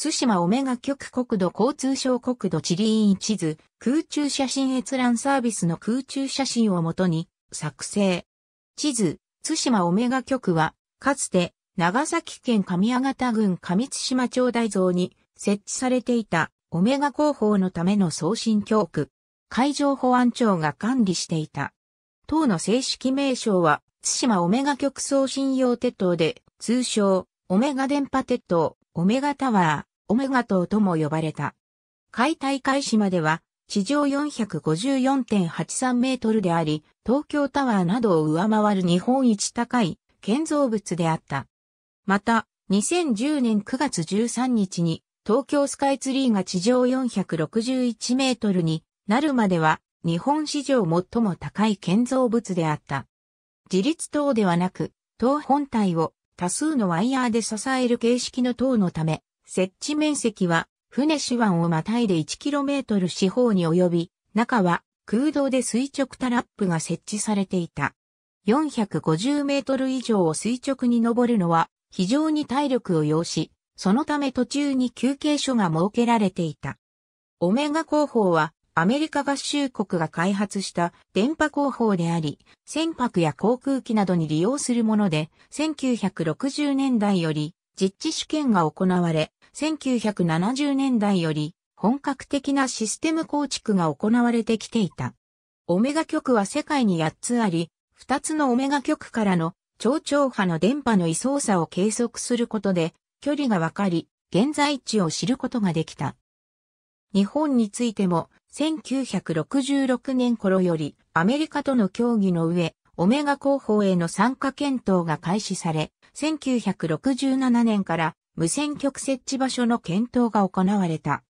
津島オメガ局国土交通省国土地理院地図、空中写真閲覧サービスの空中写真をもとに作成。地図、津島オメガ局は、かつて長崎県上上方郡上津島町大像に設置されていたオメガ広報のための送信教区。海上保安庁が管理していた。党の正式名称は、津島オメガ局送信用鉄塔で、通称、オメガ電波鉄塔、オメガタワー。オメガ島とも呼ばれた。解体開始までは、地上454.83メートルであり、東京タワーなどを上回る日本一高い建造物であった。また、2010年9月13日に、東京スカイツリーが地上461メートルになるまでは、日本史上最も高い建造物であった。自立塔ではなく、塔本体を多数のワイヤーで支える形式の塔のため、設置面積は、船手腕をまたいで 1km 四方に及び、中は空洞で垂直タラップが設置されていた。450メートル以上を垂直に登るのは非常に体力を要し、そのため途中に休憩所が設けられていた。オメガ工法はアメリカ合衆国が開発した電波工法であり、船舶や航空機などに利用するもので、1960年代より実地試験が行われ、1970年代より本格的なシステム構築が行われてきていた。オメガ局は世界に8つあり、2つのオメガ局からの超長波の電波の位相差を計測することで距離がわかり、現在地を知ることができた。日本についても1966年頃よりアメリカとの協議の上、オメガ広報への参加検討が開始され、1967年から無線局設置場所の検討が行われた。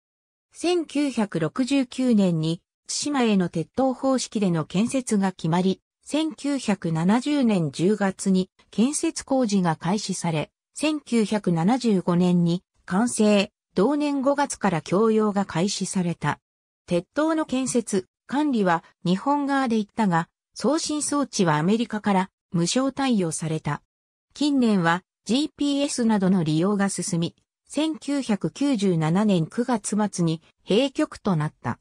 1969年に津島への鉄塔方式での建設が決まり、1970年10月に建設工事が開始され、1975年に完成、同年5月から供用が開始された。鉄塔の建設、管理は日本側で行ったが、送信装置はアメリカから無償対応された。近年は GPS などの利用が進み、1997年9月末に閉局となった。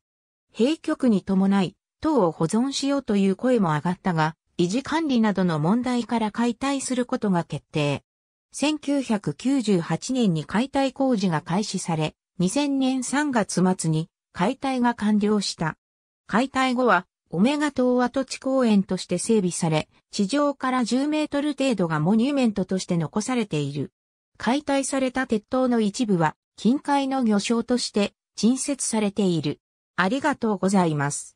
閉局に伴い、塔を保存しようという声も上がったが、維持管理などの問題から解体することが決定。1998年に解体工事が開始され、2000年3月末に解体が完了した。解体後はオメガ島跡地公園として整備され、地上から10メートル程度がモニュメントとして残されている。解体された鉄塔の一部は、近海の魚礁として、陳設されている。ありがとうございます。